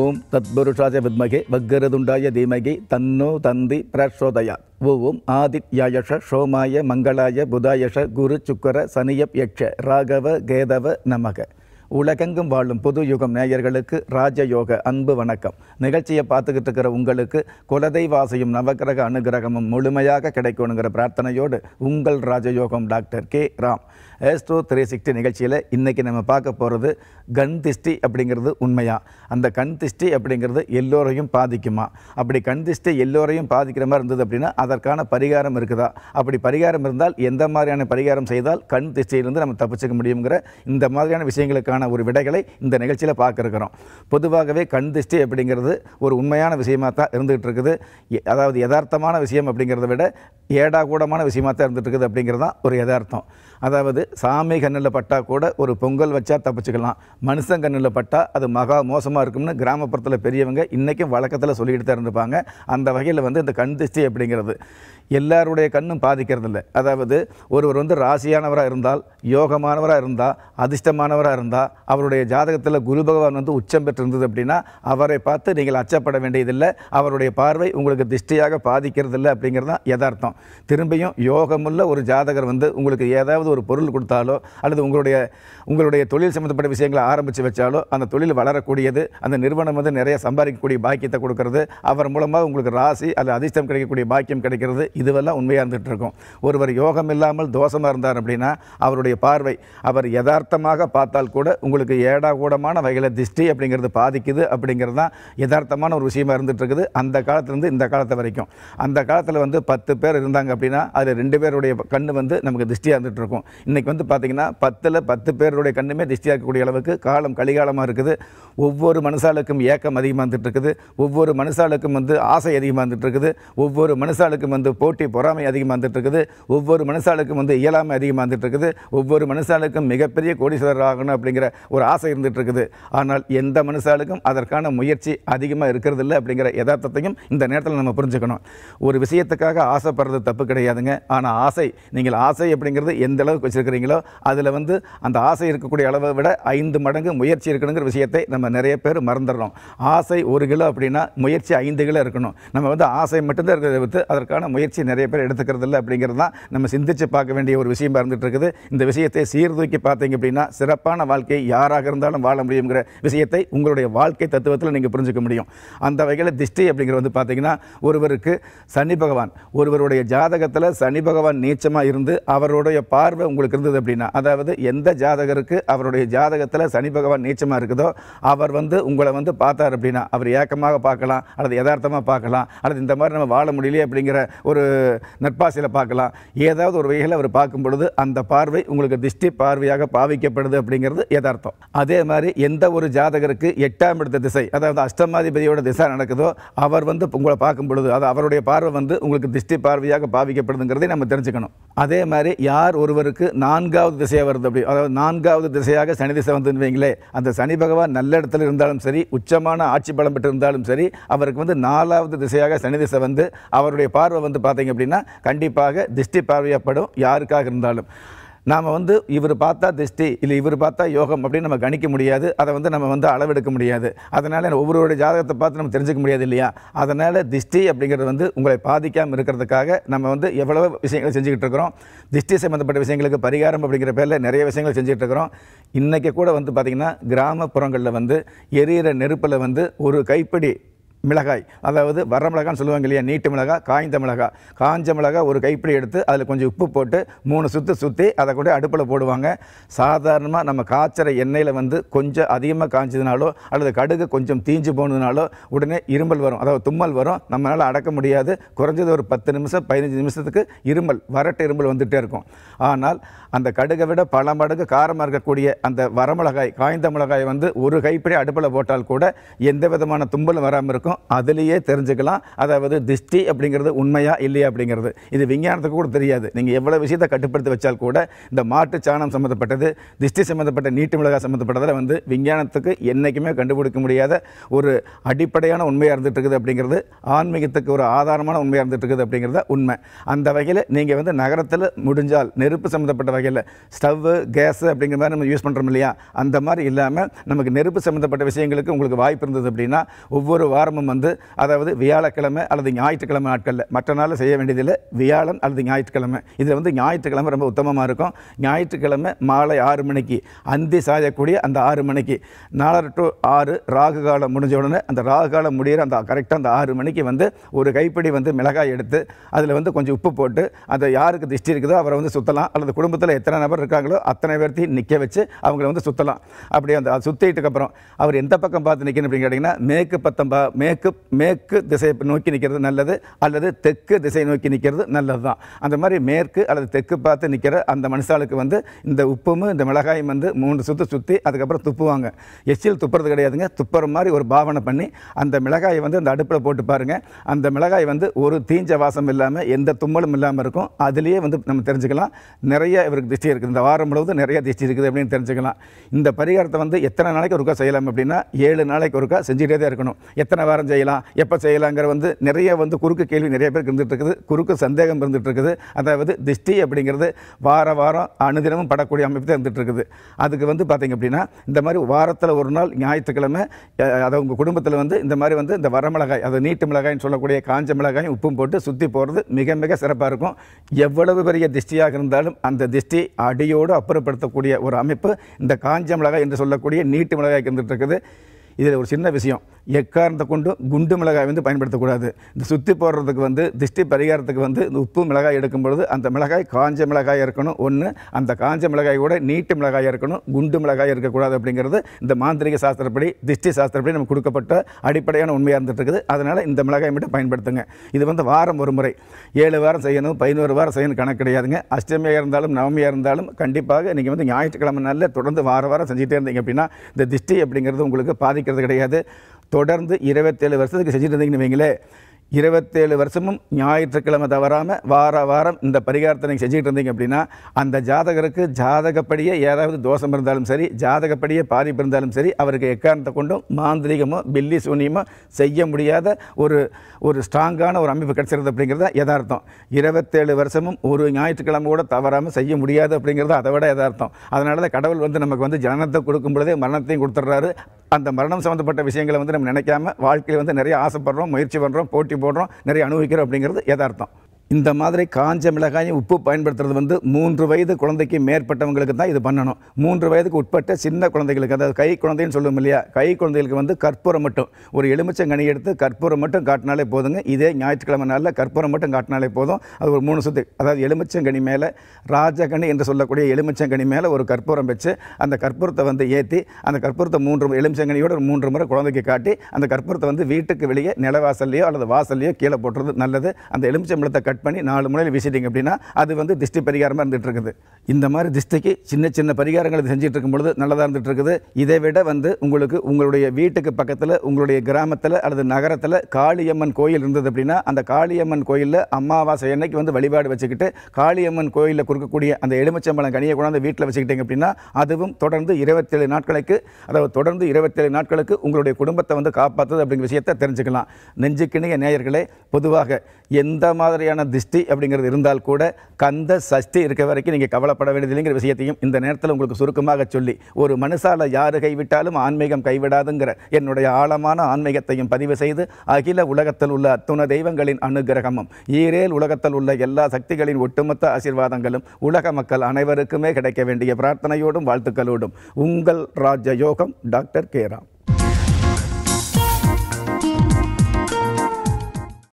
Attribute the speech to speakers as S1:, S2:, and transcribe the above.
S1: ஓம் தத்புருஷாய வித்மகே வக்கரதுண்டாய தீமகி தன்னோ தந்தி பிரசோதயாத் ஓம் ஆதித்யாயஷ சோமாய மங்களாய புதாயஷ குரு சுக்கர சனியப் யக்ஷ ராகவ கேதவ நமக உலகெங்கும் வாழும் பொது யுகம் நேயர்களுக்கு ராஜயோக அன்பு வணக்கம் நிகழ்ச்சியை பார்த்துக்கிட்டு இருக்கிற உங்களுக்கு குலதெய்வாசையும் நவகிரக அனுகிரகமும் முழுமையாக கிடைக்கணுங்கிற பிரார்த்தனையோடு உங்கள் ராஜயோகம் doctor K Ram astro three sixty நிகழ்ச்சியில் இன்றைக்கி நம்ம பார்க்க போகிறது கண் திஷ்டி அப்படிங்கிறது உண்மையா அந்த கண் திஷ்டி அப்படிங்கிறது எல்லோரையும் பாதிக்குமா அப்படி கண் திஷ்டி எல்லோரையும் பாதிக்கிற மாதிரி இருந்தது அப்படின்னா அதற்கான பரிகாரம் இருக்குதா அப்படி பரிகாரம் இருந்தால் எந்த மாதிரியான பரிகாரம் செய்தால் கண் திஷ்டியிலிருந்து நம்ம தப்பிச்சுக்க முடியுங்கிற இந்த மாதிரியான விஷயங்களுக்கான அதற்கான ஒரு விடைகளை இந்த நிகழ்ச்சியில் பார்க்குறோம் பொதுவாகவே கண் திருஷ்டி அப்படிங்கிறது ஒரு உண்மையான விஷயமாக தான் இருந்துகிட்டு இருக்குது அதாவது யதார்த்தமான விஷயம் அப்படிங்கிறத விட ஏடாகூடமான விஷயமாக தான் இருந்துகிட்டு இருக்குது அப்படிங்கிறது தான் ஒரு யதார்த்தம் அதாவது சாமி கண்ணில் பட்டால் கூட ஒரு பொங்கல் வச்சா தப்பிச்சுக்கலாம் மனுஷன் கண்ணில் பட்டா அது மகா மோசமாக இருக்கும்னு கிராமப்புறத்தில் பெரியவங்க இன்றைக்கும் வழக்கத்தில் சொல்லிக்கிட்டு தான் இருப்பாங்க அந்த வகையில் வந்து இந்த கண் திஷ்டி அப்படிங்கிறது எல்லாருடைய கண்ணும் பாதிக்கிறது இல்லை அதாவது ஒருவர் வந்து ராசியானவராக இருந்தால் யோகமானவராக இருந்தால் அதிர்ஷ்டமானவராக இருந்தால் அவருடைய ஜாதகத்தில் குரு பகவான் வந்து உச்சம் பெற்றிருந்தது அப்படின்னா அவரை பார்த்து நீங்கள் அச்சப்பட வேண்டியதில்லை அவருடைய பார்வை உங்களுக்கு திஷ்டியாக பாதிக்கிறது இல்லை அப்படிங்கிறது தான் யதார்த்தம் திரும்பியும் யோகமுள்ள ஒரு ஜாதகர் வந்து உங்களுக்கு ஏதாவது ஒரு பொருள் கொடுத்தாலோ அல்லது உங்களுடைய உங்களுடைய தொழில் சம்மந்தப்பட்ட விஷயங்களை ஆரம்பித்து வச்சாலோ அந்த தொழில் வளரக்கூடியது அந்த நிறுவனம் வந்து நிறைய சம்பாதிக்கக்கூடிய பாக்கியத்தை கொடுக்கறது அவர் மூலமாக உங்களுக்கு ராசி அல்லது அதிர்ஷ்டம் கிடைக்கக்கூடிய பாக்கியம் கிடைக்கிறது இதுவெல்லாம் உண்மையாக இருந்துகிட்ருக்கும் ஒருவர் யோகம் இல்லாமல் தோஷமாக இருந்தார் அப்படின்னா அவருடைய பார்வை அவர் யதார்த்தமாக பார்த்தால் கூட உங்களுக்கு ஏடா கூடமான வகையில் திருஷ்டி அப்படிங்கிறது பாதிக்குது அப்படிங்கிறது தான் யதார்த்தமான ஒரு விஷயமா இருந்துகிட்ருக்குது அந்த காலத்துலேருந்து இந்த காலத்தை வரைக்கும் அந்த காலத்தில் வந்து பத்து பேர் இருந்தாங்க அப்படின்னா அது ரெண்டு பேருடைய கண் வந்து நமக்கு திருஷ்டியாக இருந்துகிட்டு இருக்கும் இன்றைக்கி வந்து பார்த்திங்கன்னா பத்தில் பத்து பேருடைய கண்ணுமே திருஷ்டியாக இருக்கக்கூடிய அளவுக்கு காலம் கலிகாலமாக இருக்குது ஒவ்வொரு மனுஷாளுக்கும் ஏக்கம் அதிகமாக இருந்துட்டு இருக்குது ஒவ்வொரு மனுஷாளுக்கும் வந்து ஆசை அதிகமாக இருந்துட்டு இருக்குது ஒவ்வொரு மனுஷாளுக்கும் வந்து போட்டி பொறாமை அதிகமாக இருந்துட்டு இருக்குது ஒவ்வொரு மனுஷாளுக்கும் வந்து இயலாமை அதிகமாக இருந்துட்டு இருக்குது ஒவ்வொரு மனுஷாளுக்கும் மிகப்பெரிய கோடீஸ்வரர் ஆகணும் அப்படிங்கிற ஒரு ஆசை இருந்துகிட்ருக்குது இருக்குது ஆனால் எந்த மனுஷாளுக்கும் அதற்கான முயற்சி அதிகமாக இருக்கிறது இல்லை அப்படிங்கிற யதார்த்தத்தையும் இந்த நேரத்தில் நம்ம புரிஞ்சுக்கணும் ஒரு விஷயத்துக்காக ஆசைப்படுறது தப்பு கிடையாதுங்க ஆனால் ஆசை நீங்கள் ஆசை அப்படிங்கிறது எந்த அளவுக்கு வச்சுருக்கிறீங்களோ அதில் வந்து அந்த ஆசை இருக்கக்கூடிய அளவை விட ஐந்து மடங்கு முயற்சி இருக்கணுங்கிற விஷயத்தை நம்ம நிறைய பேர் மறந்துடுறோம் ஆசை ஒரு கிலோ அப்படின்னா முயற்சி ஐந்து கிலோ இருக்கணும் நம்ம வந்து ஆசை மட்டும்தான் இருக்கிறத வித்து அதற்கான முயற்சி நிறைய பேர் எடுத்துக்கிறது இல்லை அப்படிங்கிறது தான் நம்ம சிந்தித்து பார்க்க வேண்டிய ஒரு விஷயம் இருந்துகிட்டு இருக்குது இந்த விஷயத்தை சீர்தூக்கி பார்த்தீங்க அப்படின்னா சிறப்பான வாழ்க்கையை யாராக இருந்தாலும் வாழ முடியுங்கிற விஷயத்தை உங்களுடைய வாழ்க்கை தத்துவத்தில் நீங்கள் புரிஞ்சுக்க முடியும் அந்த வகையில் திஷ்டி அப்படிங்கிறது வந்து பார்த்தீங்கன்னா ஒருவருக்கு சனி பகவான் ஒருவருடைய ஜாதகத்தில் சனி பகவான் நீச்சமாக இருந்து அவருடைய பார்வை பார்வை உங்களுக்கு இருந்தது அப்படின்னா அதாவது எந்த ஜாதகருக்கு அவருடைய ஜாதகத்தில் சனி பகவான் நீச்சமாக இருக்குதோ அவர் வந்து உங்களை வந்து பார்த்தார் அப்படின்னா அவர் ஏக்கமாக பார்க்கலாம் அல்லது யதார்த்தமாக பார்க்கலாம் அல்லது இந்த மாதிரி நம்ம வாழ முடியலையே அப்படிங்கிற ஒரு நட்பாசையில் பார்க்கலாம் ஏதாவது ஒரு வகையில் அவர் பார்க்கும் பொழுது அந்த பார்வை உங்களுக்கு திருஷ்டி பார்வையாக பாவிக்கப்படுது அப்படிங்கிறது யதார்த்தம் அதே மாதிரி எந்த ஒரு ஜாதகருக்கு எட்டாம் இடத்த திசை அதாவது அஷ்டமாதிபதியோட திசை நடக்குதோ அவர் வந்து உங்களை பார்க்கும் பொழுது அது அவருடைய பார்வை வந்து உங்களுக்கு திருஷ்டி பார்வையாக பாவிக்கப்படுதுங்கிறதை நம்ம தெரிஞ்சுக்கணும் அதே மாதிரி யார் ஒருவர் அவருக்கு நான்காவது திசையாக வருது அப்படி அதாவது நான்காவது திசையாக சனி திசை வந்துன்னு வைங்களே அந்த சனி பகவான் நல்ல இடத்துல இருந்தாலும் சரி உச்சமான ஆட்சி பலம் பெற்றிருந்தாலும் சரி அவருக்கு வந்து நாலாவது திசையாக சனி திசை வந்து அவருடைய பார்வை வந்து பார்த்தீங்க அப்படின்னா கண்டிப்பாக திருஷ்டி பார்வையப்படும் யாருக்காக இருந்தாலும் நாம் வந்து இவர் பார்த்தா திஷ்டி இல்லை இவர் பார்த்தா யோகம் அப்படின்னு நம்ம கணிக்க முடியாது அதை வந்து நம்ம வந்து அளவெடுக்க முடியாது அதனால் ஒவ்வொருவருடைய ஜாதகத்தை பார்த்து நம்ம தெரிஞ்சுக்க முடியாது இல்லையா அதனால் திஷ்டி அப்படிங்கிறது வந்து உங்களை பாதிக்காமல் இருக்கிறதுக்காக நம்ம வந்து எவ்வளவு விஷயங்களை செஞ்சுக்கிட்டு இருக்கிறோம் திஷ்டி சம்மந்தப்பட்ட விஷயங்களுக்கு பரிகாரம் அப்படிங்கிற பேரில் நிறைய விஷயங்கள் செஞ்சுக்கிட்டு இருக்கிறோம் இன்றைக்கி கூட வந்து பார்த்திங்கன்னா கிராமப்புறங்களில் வந்து எரியிற நெருப்பில் வந்து ஒரு கைப்பிடி மிளகாய் அதாவது வர மிளகான்னு சொல்லுவாங்க இல்லையா நீட்டு மிளகாய் காய்ந்த மிளகாய் காஞ்ச மிளகாய் ஒரு கைப்பிடி எடுத்து அதில் கொஞ்சம் உப்பு போட்டு மூணு சுற்று சுற்றி அதை கூட அடுப்பில் போடுவாங்க சாதாரணமாக நம்ம காய்ச்சற எண்ணெயில் வந்து கொஞ்சம் அதிகமாக காய்ச்சதுனாலோ அல்லது கடுகு கொஞ்சம் தீஞ்சு போனதுனாலோ உடனே இரும்பல் வரும் அதாவது தும்மல் வரும் நம்மளால் அடக்க முடியாது குறைஞ்சது ஒரு பத்து நிமிஷம் பதினஞ்சு நிமிஷத்துக்கு இருமல் வரட்டு இருமல் வந்துகிட்டே இருக்கும் ஆனால் அந்த கடுகை விட பல மடங்கு காரமாக இருக்கக்கூடிய அந்த வரமிளகாய் காய்ந்த மிளகாய் வந்து ஒரு கைப்பிடி அடுப்பில் போட்டால் கூட எந்த விதமான தும்பலும் வராமல் இருக்கும் தெரிஞ்சுக்கலாம் அதுலேயே தெரிஞ்சுக்கலாம் அதாவது திஷ்டி அப்படிங்கிறது உண்மையா இல்லையா அப்படிங்கிறது இது விஞ்ஞானத்துக்கு கூட தெரியாது நீங்கள் எவ்வளோ விஷயத்தை கட்டுப்படுத்தி வச்சால் கூட இந்த மாட்டு சாணம் சம்மந்தப்பட்டது திஷ்டி சம்மந்தப்பட்ட நீட்டு மிளகா சம்மந்தப்பட்டதில் வந்து விஞ்ஞானத்துக்கு என்றைக்குமே கண்டுபிடிக்க முடியாத ஒரு அடிப்படையான உண்மையாக இருந்துகிட்டு இருக்குது அப்படிங்கிறது ஆன்மீகத்துக்கு ஒரு ஆதாரமான உண்மையாக இருந்துகிட்டு இருக்குது அப்படிங்கிறத உண்மை அந்த வகையில் நீங்கள் வந்து நகரத்தில் முடிஞ்சால் நெருப்பு சம்மந்தப்பட்ட வகையில் ஸ்டவ்வு கேஸு அப்படிங்கிற மாதிரி நம்ம யூஸ் பண்ணுறோம் இல்லையா அந்த மாதிரி இல்லாமல் நமக்கு நெருப்பு சம்மந்தப்பட்ட விஷயங்களுக்கு உங்களுக்கு வாய்ப்பு இருந்தது அப்படின்னா ஒவ்வொரு வாரமும் தினம் வந்து அதாவது வியாழக்கிழமை அல்லது ஞாயிற்றுக்கிழமை நாட்களில் மற்ற நாள் செய்ய வேண்டியதில்லை வியாழன் அல்லது ஞாயிற்றுக்கிழமை இதில் வந்து ஞாயிற்றுக்கிழமை ரொம்ப உத்தமமாக இருக்கும் ஞாயிற்றுக்கிழமை மாலை ஆறு மணிக்கு அந்தி சாயக்கூடிய அந்த ஆறு மணிக்கு நாலரை டு ஆறு ராகு காலம் முடிஞ்ச உடனே அந்த ராகு காலம் முடிகிற அந்த கரெக்டாக அந்த ஆறு மணிக்கு வந்து ஒரு கைப்பிடி வந்து மிளகாய் எடுத்து அதில் வந்து கொஞ்சம் உப்பு போட்டு அந்த யாருக்கு திருஷ்டி இருக்குதோ அவரை வந்து சுற்றலாம் அல்லது குடும்பத்தில் எத்தனை நபர் இருக்காங்களோ அத்தனை பேர்த்தையும் நிற்க வச்சு அவங்கள வந்து சுற்றலாம் அப்படி அந்த சுற்றிட்டுக்கப்புறம் அவர் எந்த பக்கம் பார்த்து நிற்கணும் அப்படின்னு கேட்டிங்கன்னா மேற்கு பத்தம் பா மேற்கு மேற்கு மேற்கு திசை நோக்கி நிற்கிறது நல்லது அல்லது தெற்கு திசை நோக்கி நிற்கிறது நல்லது தான் அந்த மாதிரி மேற்கு அல்லது தெற்கு பார்த்து நிற்கிற அந்த மனுஷாளுக்கு வந்து இந்த உப்பும் இந்த மிளகாயும் வந்து மூன்று சுற்று சுற்றி அதுக்கப்புறம் துப்புவாங்க எச்சில் துப்புறது கிடையாதுங்க துப்புற மாதிரி ஒரு பாவனை பண்ணி அந்த மிளகாயை வந்து அந்த அடுப்பில் போட்டு பாருங்கள் அந்த மிளகாய் வந்து ஒரு தீஞ்ச வாசம் இல்லாமல் எந்த தும்மலும் இல்லாமல் இருக்கும் அதுலேயே வந்து நம்ம தெரிஞ்சுக்கலாம் நிறைய இவருக்கு திருஷ்டி இருக்குது இந்த வாரம் முழுவதும் நிறைய திருஷ்டி இருக்குது அப்படின்னு தெரிஞ்சுக்கலாம் இந்த பரிகாரத்தை வந்து எத்தனை நாளைக்கு ஒருக்கா செய்யலாம் அப்படின்னா ஏழு நாளைக்கு ஒருக்கா செஞ்சுக்கிட்டே தான் இருக்கணும் எத்தனை வாரம் செய்யலாம் எப்போ செய்யலாங்கிற வந்து நிறைய வந்து குறுக்கு கேள்வி நிறைய பேருக்கு இருந்துகிட்ருக்குது குறுக்கு சந்தேகம் இருந்துகிட்ருக்குது அதாவது திஷ்டி அப்படிங்கிறது வார வாரம் அனுதினமும் படக்கூடிய அமைப்பு தான் இருந்துகிட்ருக்குது அதுக்கு வந்து பார்த்திங்க அப்படின்னா இந்த மாதிரி வாரத்தில் ஒரு நாள் ஞாயிற்றுக்கிழமை அதை உங்கள் குடும்பத்தில் வந்து இந்த மாதிரி வந்து இந்த வரமிளகாய் அதை நீட்டு மிளகாய்னு சொல்லக்கூடிய காஞ்ச மிளகாயும் உப்பும் போட்டு சுற்றி போகிறது மிக மிக சிறப்பாக இருக்கும் எவ்வளவு பெரிய திஷ்டியாக இருந்தாலும் அந்த திஷ்டி அடியோடு அப்புறப்படுத்தக்கூடிய ஒரு அமைப்பு இந்த காஞ்ச மிளகாய் என்று சொல்லக்கூடிய நீட்டு மிளகாய்க்கு இருந்துகிட்டு இருக்குது இதில் ஒரு சின்ன விஷயம் எக்காரணத்தை கொண்டும் குண்டு மிளகாய் வந்து பயன்படுத்தக்கூடாது இந்த சுற்றி போடுறதுக்கு வந்து திஷ்டி பரிகாரத்துக்கு வந்து இந்த உப்பு மிளகாய் எடுக்கும் பொழுது அந்த மிளகாய் காஞ்ச மிளகாய் இருக்கணும் ஒன்று அந்த காஞ்ச மிளகாய் கூட நீட்டு மிளகாய் இருக்கணும் குண்டு மிளகாய் இருக்கக்கூடாது அப்படிங்கிறது இந்த மாந்திரிக சாஸ்திரப்படி திஷ்டி சாஸ்திரப்படி நமக்கு கொடுக்கப்பட்ட அடிப்படையான உண்மையாக இருந்துகிட்டு இருக்குது அதனால் இந்த மிளகாய் மட்டும் பயன்படுத்துங்க இது வந்து வாரம் ஒரு முறை ஏழு வாரம் செய்யணும் பதினோரு வாரம் செய்யணும் கணக்கு கிடையாதுங்க அஷ்டமியாக இருந்தாலும் நவமியாக இருந்தாலும் கண்டிப்பாக நீங்கள் வந்து ஞாயிற்றுக்கிழமை நாளில் தொடர்ந்து வார வாரம் செஞ்சுட்டே இருந்தீங்க அப்படின்னா இந்த திஷ்டி அப்படிங்கிறது உங்களுக்கு பாதிக்கிறது கிடையாது தொடர்ந்து இருபத்தேழு வருஷத்துக்கு செஞ்சுட்டு இருந்தீங்கன்னு வைங்களே இருபத்தேழு வருஷமும் ஞாயிற்றுக்கிழமை தவறாமல் வார வாரம் இந்த பரிகாரத்தை நீங்கள் செஞ்சுட்டு இருந்தீங்க அப்படின்னா அந்த ஜாதகருக்கு ஜாதகப்படியே ஏதாவது தோஷம் இருந்தாலும் சரி ஜாதகப்படியே பாதிப்பு இருந்தாலும் சரி அவருக்கு எக்காரணத்தை கொண்டும் மாந்திரிகமோ பில்லி சூனியமோ செய்ய முடியாத ஒரு ஒரு ஸ்ட்ராங்கான ஒரு அமைப்பு கிடச்சிருது அப்படிங்கிறத எதார்த்தம் இருபத்தேழு வருஷமும் ஒரு ஞாயிற்றுக்கிழமை கூட தவறாமல் செய்ய முடியாது அப்படிங்கிறத அதை விட எதார்த்தம் அதனால தான் கடவுள் வந்து நமக்கு வந்து ஜனனத்தை கொடுக்கும் பொழுதே மரணத்தையும் கொடுத்துட்றாரு அந்த மரணம் சம்மந்தப்பட்ட விஷயங்களை வந்து நம்ம நினைக்காம வாழ்க்கையில் வந்து நிறைய ஆசைப்படுறோம் முயற்சி பண்ணுறோம் போட்டி போடுறோம் நிறைய அனுபவிக்கிறோம் அப்படிங்கிறது யதார்த்தம் இந்த மாதிரி காஞ்ச மிளகாயும் உப்பு பயன்படுத்துறது வந்து மூன்று வயது குழந்தைக்கு மேற்பட்டவங்களுக்கு தான் இது பண்ணணும் மூன்று வயதுக்கு உட்பட்ட சின்ன குழந்தைகளுக்கு அதாவது கை குழந்தைன்னு சொல்லுவோம் இல்லையா கை குழந்தைகளுக்கு வந்து கற்பூரம் மட்டும் ஒரு எலுமிச்சங்கனி எடுத்து கற்பூரம் மட்டும் காட்டினாலே போதுங்க இதே ஞாயிற்றுக்கிழமை நாளில் கற்பூரம் மட்டும் காட்டினாலே போதும் அது ஒரு மூணு சுத்து அதாவது எலுமிச்சங்கனி மேலே ராஜகனி என்று சொல்லக்கூடிய எலுமிச்சங்கனி மேலே ஒரு கற்பூரம் வச்சு அந்த கற்பூரத்தை வந்து ஏற்றி அந்த கற்பூரத்தை மூன்று எலுமிச்சங்கனியோட ஒரு மூன்று முறை குழந்தைக்கு காட்டி அந்த கற்பூரத்தை வந்து வீட்டுக்கு வெளியே நிலவாசல்லையோ அல்லது வாசல்லையோ கீழே போட்டுறது நல்லது அந்த எலுமிச்சம்பழத்தை கட்டி கட் பண்ணி நாலு முறையில் வீசிட்டிங்க அப்படின்னா அது வந்து திஷ்டி பரிகாரமாக இருந்துகிட்டு இருக்குது இந்த மாதிரி திஷ்டிக்கு சின்ன சின்ன பரிகாரங்கள் செஞ்சுட்டு இருக்கும் பொழுது நல்லதாக இருந்துகிட்டு இருக்குது இதை விட வந்து உங்களுக்கு உங்களுடைய வீட்டுக்கு பக்கத்தில் உங்களுடைய கிராமத்தில் அல்லது நகரத்தில் காளியம்மன் கோயில் இருந்தது அப்படின்னா அந்த காளியம்மன் கோயிலில் அமாவாசை அன்னைக்கு வந்து வழிபாடு வச்சுக்கிட்டு காளியம்மன் கோயிலில் கொடுக்கக்கூடிய அந்த எலுமிச்சம்பழம் கனியை கொண்டாந்து வீட்டில் வச்சுக்கிட்டீங்க அப்படின்னா அதுவும் தொடர்ந்து இருபத்தேழு நாட்களுக்கு அதாவது தொடர்ந்து இருபத்தேழு நாட்களுக்கு உங்களுடைய குடும்பத்தை வந்து காப்பாற்றுது அப்படிங்கிற விஷயத்தை தெரிஞ்சுக்கலாம் நெஞ்சுக்கிணைய நேயர்களே பொதுவாக எந்த மாதிரியான திஷ்டி அப்படிங்கிறது இருந்தால் கூட கந்த சஷ்டி இருக்க வரைக்கும் நீங்கள் கவலைப்பட வேண்டியதில்லைங்கிற விஷயத்தையும் இந்த நேரத்தில் உங்களுக்கு சுருக்கமாக சொல்லி ஒரு மனுஷால யார் கைவிட்டாலும் ஆன்மீகம் கைவிடாதுங்கிற என்னுடைய ஆழமான ஆன்மீகத்தையும் பதிவு செய்து அகில உலகத்தில் உள்ள அத்துண தெய்வங்களின் அனுகிரகமும் ஈரேல் உலகத்தில் உள்ள எல்லா சக்திகளின் ஒட்டுமொத்த ஆசீர்வாதங்களும் உலக மக்கள் அனைவருக்குமே கிடைக்க வேண்டிய பிரார்த்தனையோடும் வாழ்த்துக்களோடும் உங்கள் ராஜ யோகம் டாக்டர் கேராம்